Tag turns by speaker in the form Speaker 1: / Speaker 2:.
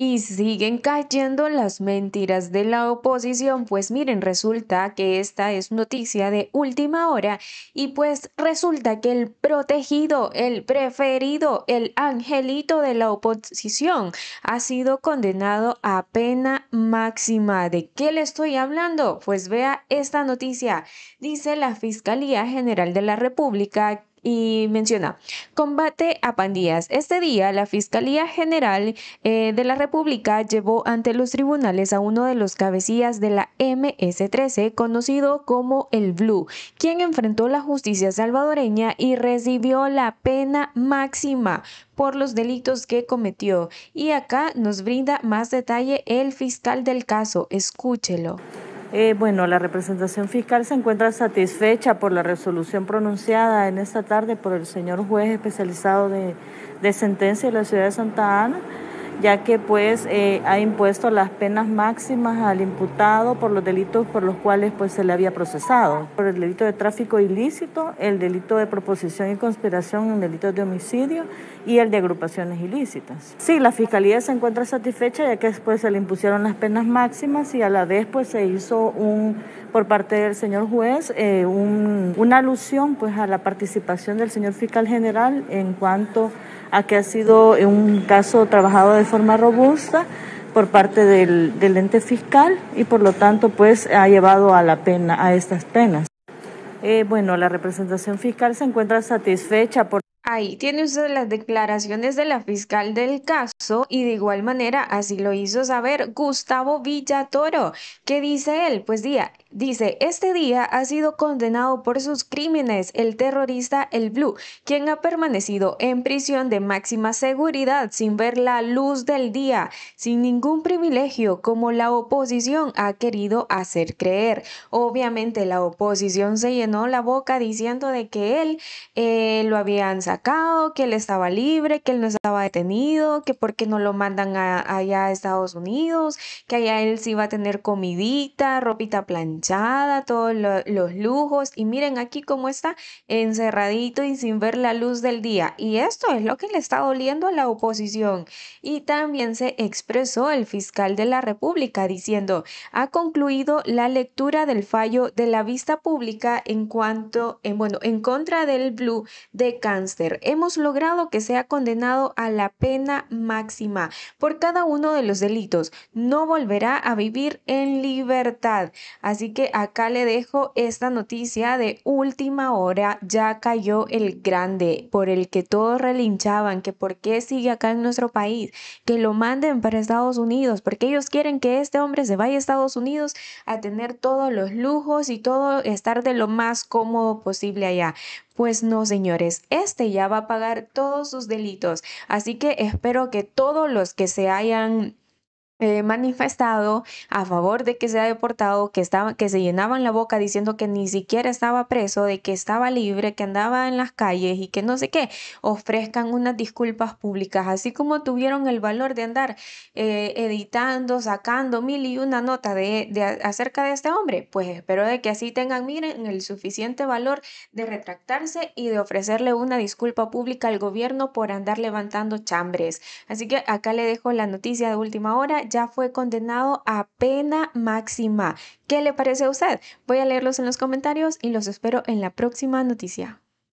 Speaker 1: Y siguen cayendo las mentiras de la oposición, pues miren, resulta que esta es noticia de última hora y pues resulta que el protegido, el preferido, el angelito de la oposición ha sido condenado a pena máxima. ¿De qué le estoy hablando? Pues vea esta noticia. Dice la Fiscalía General de la República y menciona, combate a pandillas. Este día, la Fiscalía General eh, de la República llevó ante los tribunales a uno de los cabecillas de la MS-13, conocido como el Blue, quien enfrentó la justicia salvadoreña y recibió la pena máxima por los delitos que cometió. Y acá nos brinda más detalle el fiscal del caso. Escúchelo. Eh,
Speaker 2: bueno, la representación fiscal se encuentra satisfecha por la resolución pronunciada en esta tarde por el señor juez especializado de, de sentencia de la ciudad de Santa Ana ya que pues eh, ha impuesto las penas máximas al imputado por los delitos por los cuales pues se le había procesado, por el delito de tráfico ilícito, el delito de proposición y conspiración en delitos de homicidio y el de agrupaciones ilícitas. Sí, la fiscalía se encuentra satisfecha ya que después pues, se le impusieron las penas máximas y a la vez pues se hizo un por parte del señor juez eh, un, una alusión pues a la participación del señor fiscal general en cuanto a que ha sido un caso trabajado de forma robusta por parte del, del ente fiscal y por lo tanto pues ha llevado a la pena a estas penas. Eh, bueno, la representación fiscal se encuentra satisfecha por...
Speaker 1: Ahí tiene usted las declaraciones de la fiscal del caso y de igual manera así lo hizo saber Gustavo Villatoro. ¿Qué dice él? Pues día, Dice, este día ha sido condenado por sus crímenes el terrorista El Blue, quien ha permanecido en prisión de máxima seguridad sin ver la luz del día, sin ningún privilegio como la oposición ha querido hacer creer. Obviamente la oposición se llenó la boca diciendo de que él eh, lo habían sacado, que él estaba libre, que él no estaba detenido, que por qué no lo mandan allá a Estados Unidos, que allá él sí iba a tener comidita, ropita plantada todos los lujos y miren aquí cómo está encerradito y sin ver la luz del día. Y esto es lo que le está doliendo a la oposición. Y también se expresó el fiscal de la República diciendo, ha concluido la lectura del fallo de la vista pública en cuanto, en, bueno, en contra del Blue de cáncer. Hemos logrado que sea condenado a la pena máxima por cada uno de los delitos. No volverá a vivir en libertad. Así que acá le dejo esta noticia de última hora. Ya cayó el grande por el que todos relinchaban, que por qué sigue acá en nuestro país, que lo manden para Estados Unidos, porque ellos quieren que este hombre se vaya a Estados Unidos a tener todos los lujos y todo, estar de lo más cómodo posible allá. Pues no, señores, este ya va a pagar todos sus delitos. Así que espero que todos los que se hayan eh, manifestado a favor de que sea deportado, que, estaba, que se llenaban la boca diciendo que ni siquiera estaba preso, de que estaba libre, que andaba en las calles y que no sé qué, ofrezcan unas disculpas públicas, así como tuvieron el valor de andar eh, editando, sacando mil y una nota de, de, acerca de este hombre, pues espero de que así tengan, miren, el suficiente valor de retractarse y de ofrecerle una disculpa pública al gobierno por andar levantando chambres. Así que acá le dejo la noticia de última hora ya fue condenado a pena máxima. ¿Qué le parece a usted? Voy a leerlos en los comentarios y los espero en la próxima noticia.